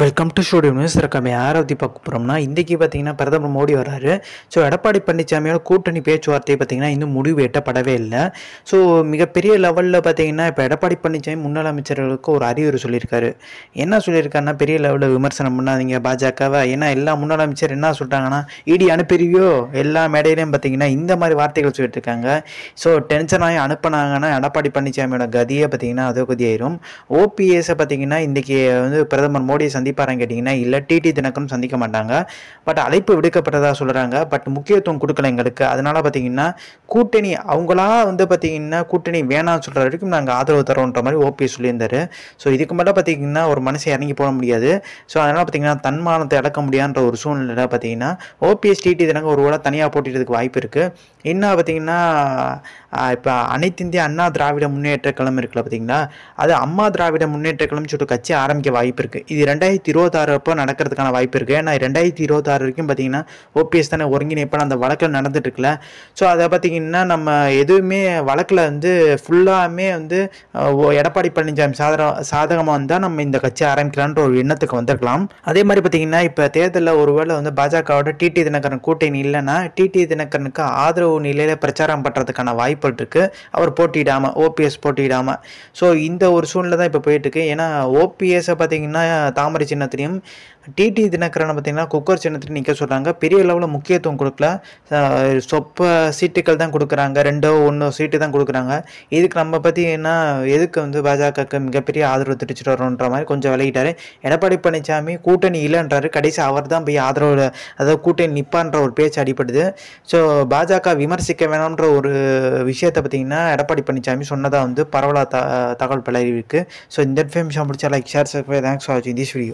welcome to studio news இருக்கம் யாரை பற்றி பார்க்க போகிறோம்னா இன்றைக்கி பார்த்தீங்கன்னா பிரதமர் மோடி வர்றாரு ஸோ எடப்பாடி பழனிசாமியோட கூட்டணி பேச்சுவார்த்தை பார்த்தீங்கன்னா இன்னும் முடிவு எட்டப்படவே இல்லை ஸோ மிகப்பெரிய லெவலில் பார்த்தீங்கன்னா இப்போ எடப்பாடி பழனிசாமி முன்னாள் ஒரு அறிவுரை சொல்லியிருக்காரு என்ன சொல்லியிருக்காருன்னா பெரிய லெவலில் விமர்சனம் பண்ணாதீங்க பாஜகவை ஏன்னா எல்லா முன்னாள் அமைச்சர் என்ன சொல்கிறாங்கன்னா இடி அனுப்பிடுவியோ எல்லா மேடையிலையும் பார்த்தீங்கன்னா இந்த மாதிரி வார்த்தைகள் சொல்லிட்டு இருக்காங்க ஸோ டென்ஷனாக ஆகி அனுப்பினாங்கன்னா எடப்பாடி பழனிசாமியோட கதியை பார்த்தீங்கன்னா அதோ கதியாயிரும் ஓபிஎஸை பார்த்தீங்கன்னா இன்றைக்கி வந்து பிரதமர் மோடி சந்திப்பாரான்னு கேட்டிங்கன்னா இல்லை டிடி தினகரும் சந்திக்க மாட்டாங்க பட் அழைப்பு விடுக்கப்பட்டதாக சொல்கிறாங்க பட் முக்கியத்துவம் கொடுக்கல எங்களுக்கு அதனால் பார்த்தீங்கன்னா கூட்டணி அவங்களா வந்து பார்த்தீங்கன்னா கூட்டணி வேணாம்னு சொல்கிற வரைக்கும் நாங்கள் ஆதரவு தரோன்ற மாதிரி ஓபிஎஸ் சொல்லியிருந்தாரு ஸோ இதுக்கு மேலே பார்த்தீங்கன்னா ஒரு மனுஷன் இறங்கி போட முடியாது ஸோ அதனால் பார்த்தீங்கன்னா தன்மானத்தை இழக்க முடியான்ற ஒரு சூழ்நிலை பார்த்தீங்கன்னா ஓபிஎஸ் டிடி தினங்க ஒரு வேளை தனியாக போட்டிடுறதுக்கு வாய்ப்பு இருக்குது என்ன பார்த்தீங்கன்னா இப்போ அனைத்து இந்திய அண்ணா திராவிட முன்னேற்ற கழகம் இருக்குல்ல பார்த்தீங்களா அது அம்மா திராவிட முன்னேற்ற கழகம் சொல்லிட்டு கட்சி ஆரம்பிக்க வாய்ப்பு இருக்குது இது ரெண்டாயிரத்தி ரெண்டாயிரத்தி இருபத்தாறு அப்போ நடக்கிறதுக்கான வாய்ப்பு இருக்குது ஏன்னா ரெண்டாயிரத்தி இருபத்தாறு வரைக்கும் பார்த்தீங்கன்னா ஓபிஎஸ் தானே ஒருங்கிணைப்பான அந்த வழக்கில் நடந்துட்டுருக்குல ஸோ அதை பார்த்திங்கன்னா நம்ம எதுவுமே வழக்கில் வந்து ஃபுல்லாமே வந்து எடப்பாடி பழனிசாமி சாதகம் சாதகமாக வந்தால் நம்ம இந்த கட்சி ஆரம்பிக்கலான்ற ஒரு எண்ணத்துக்கு வந்திருக்கலாம் அதே மாதிரி பார்த்திங்கன்னா இப்போ தேர்தலில் ஒருவேளை வந்து பாஜகவோட டிடி தினகரன் கூட்டணி இல்லைன்னா டிடி தினகரனுக்கு ஆதரவு நிலையில் பிரச்சாரம் பண்ணுறதுக்கான வாய்ப்புகள் இருக்குது அவர் போட்டியிடாமல் ஓபிஎஸ் போட்டியிடாமல் ஸோ இந்த ஒரு சூழ்நிலை தான் இப்போ போயிட்டுருக்கு ஏன்னா ஓபிஎஸ் பார்த்திங்கன்னா தாமரை மாதிரி சின்னத்திலையும் டிடி தினகரனை பார்த்திங்கன்னா குக்கர் சின்னத்திலையும் நிற்க சொல்கிறாங்க பெரிய லெவலில் முக்கியத்துவம் கொடுக்கல சொப்ப சீட்டுக்கள் தான் கொடுக்குறாங்க ரெண்டோ ஒன்றோ சீட்டு தான் கொடுக்குறாங்க இதுக்கு நம்ம பார்த்திங்கன்னா எதுக்கு வந்து பாஜகவுக்கு மிகப்பெரிய ஆதரவு தெரிவிச்சுட்டு வரோன்ற மாதிரி கொஞ்சம் விளையிட்டார் எடப்பாடி பழனிசாமி கூட்டணி இல்லைன்றாரு கடைசி அவர் தான் போய் ஆதரவு அதாவது கூட்டணி நிற்பான்ற ஒரு பேச்சு அடிப்படுது ஸோ பாஜக விமர்சிக்க வேணாம்ன்ற ஒரு விஷயத்தை பார்த்தீங்கன்னா எடப்பாடி பழனிசாமி சொன்னதாக வந்து பரவலாக த தகவல் பலரி ஸோ இந்த இன்ஃபர்மேஷன் பிடிச்சா like share subscribe thanks for வாட்சிங் திஸ் வீடியோ